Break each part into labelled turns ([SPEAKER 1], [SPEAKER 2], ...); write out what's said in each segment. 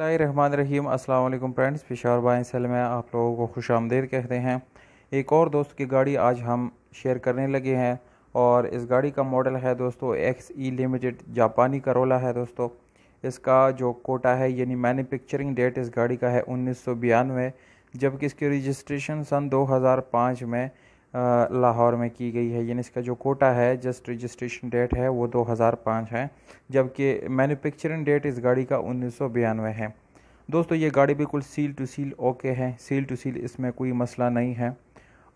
[SPEAKER 1] रहमान रहीम अस्सलाम वालेकुम friends Peshawar by cell में आप लोगों को खुश आमदेद कहते हैं एक और दोस्त की गाड़ी आज हम शेयर करने लगे हैं और इस गाड़ी का मॉडल है दोस्तों एक्स ई लिमिटेड जापानी करोला है दोस्तों इसका जो कोटा है यानी मैन्युफैक्चरिंग डेट इस गाड़ी का है उन्नीस जबकि इसकी रजिस्ट्रेशन सन दो में लाहौर में की गई है यानी इसका जो कोटा है जस्ट रजिस्ट्रेशन डेट है वो 2005 है जबकि मैन्युफैक्चरिंग डेट इस गाड़ी का उन्नीस है दोस्तों ये गाड़ी बिल्कुल सील टू सील ओके है सील टू सील इसमें कोई मसला नहीं है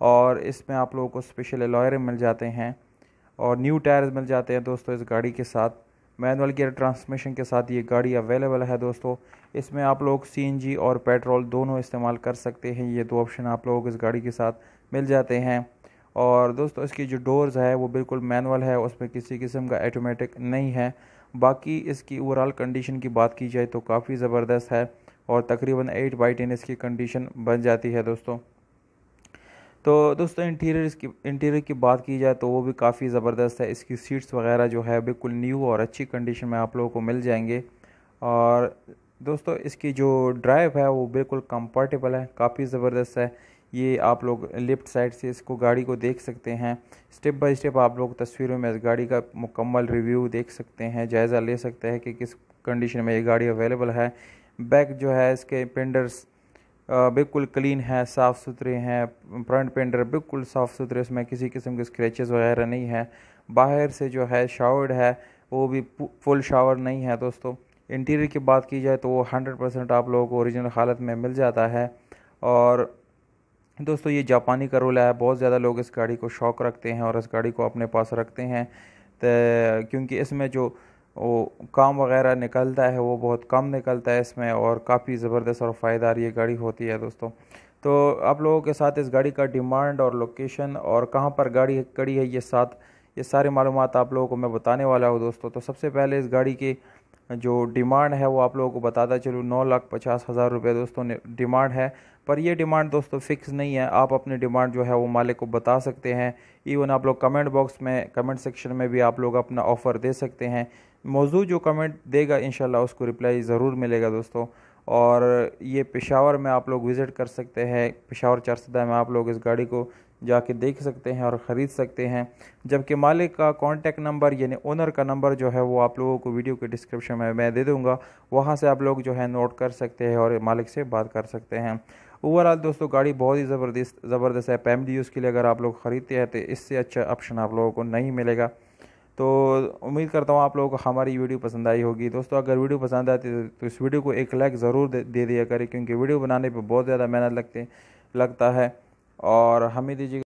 [SPEAKER 1] और इसमें आप लोगों को स्पेशल एलॉयर मिल जाते हैं और न्यू टायर्स मिल जाते हैं दोस्तों इस गाड़ी के साथ मैनुअल गियर ट्रांसमिशन के साथ ये गाड़ी अवेलेबल है दोस्तों इसमें आप लोग सीएनजी और पेट्रोल दोनों इस्तेमाल कर सकते हैं ये दो ऑप्शन आप लोगों को इस गाड़ी के साथ मिल जाते हैं और दोस्तों इसकी जो डोर्स है वो बिल्कुल मैनुअल है उसमें किसी किस्म का ऑटोमेटिक नहीं है बाकी इसकी ओवरऑल कंडीशन की बात की जाए तो काफ़ी ज़बरदस्त है और तकरीबन एट बाई टेन इसकी कंडीशन बन जाती है दोस्तों तो दोस्तों इंटीरियर इसकी इंटीरियर की बात की जाए तो वो भी काफ़ी ज़बरदस्त है इसकी सीट्स वगैरह जो है बिल्कुल न्यू और अच्छी कंडीशन में आप लोगों को मिल जाएंगे और दोस्तों इसकी जो ड्राइव है वो बिल्कुल कंफर्टेबल है काफ़ी ज़बरदस्त है ये आप लोग लेफ़्ट साइड से इसको गाड़ी को देख सकते हैं स्टेप बाय स्टेप आप लोग तस्वीरों में इस गाड़ी का मुकम्मल रिव्यू देख सकते हैं जायज़ा ले सकते हैं कि किस कंडीशन में ये गाड़ी अवेलेबल है बैक जो है इसके पेंडर्स बिल्कुल क्लीन है साफ़ सुथरे हैं फ्रंट पेंडर बिल्कुल साफ़ सुथरे उसमें किसी किस्म के स्क्रैचेस वगैरह नहीं है बाहर से जो है शावर्ड है वो भी फुल शावर नहीं है दोस्तों इंटीरियर की बात की जाए तो वो हंड्रेड परसेंट आप लोगों को ओरिजिनल हालत में मिल जाता है और दोस्तों ये जापानी का रोला है बहुत ज़्यादा लोग इस गाड़ी को शौक़ रखते हैं और इस गाड़ी को अपने पास रखते हैं तो क्योंकि इसमें जो वो काम वगैरह निकलता है वो बहुत कम निकलता है इसमें और काफ़ी ज़बरदस्त और फ़ायदार ये गाड़ी होती है दोस्तों तो आप लोगों के साथ इस गाड़ी का डिमांड और लोकेशन और कहाँ पर गाड़ी कड़ी है ये साथ ये सारी मालूम आप लोगों को मैं बताने वाला हूँ दोस्तों तो सबसे पहले इस गाड़ी के जो डिमांड है वो आप लोगों को बताता चलूँ नौ लाख पचास हज़ार रुपये दोस्तों ने डिमांड है पर ये डिमांड दोस्तों फ़िक्स नहीं है आप अपनी डिमांड जो है वो मालिक को बता सकते हैं इवन आप लोग कमेंट बॉक्स में कमेंट सेक्शन में भी आप लोग अपना ऑफ़र दे सकते हैं मौजू जो कमेंट देगा इन उसको रिप्लाई ज़रूर मिलेगा दोस्तों और ये पेशावर में आप लोग विज़िट कर सकते हैं पेशावर चारसदा में आप लोग इस गाड़ी को जाके देख सकते हैं और ख़रीद सकते हैं जबकि मालिक का कॉन्टैक्ट नंबर यानी ओनर का नंबर जो है वो आप लोगों को वीडियो के डिस्क्रिप्शन में मैं दे दूँगा वहाँ से आप लोग जो है नोट कर सकते हैं और मालिक से बात कर सकते हैं ओवरऑल दोस्तों गाड़ी बहुत ही ज़बरदस्त ज़बरदस्त है फैमिली यूज़ के लिए अगर आप लोग ख़रीदते हैं तो इससे अच्छा ऑप्शन आप लोगों को नहीं मिलेगा तो उम्मीद करता हूँ आप लोगों को हमारी वीडियो पसंद आई होगी दोस्तों अगर वीडियो पसंद आती है तो इस वीडियो को एक लाइक ज़रूर दे दिया करें क्योंकि वीडियो बनाने पर बहुत ज़्यादा मेहनत लगते लगता है और हमें दीजिएगा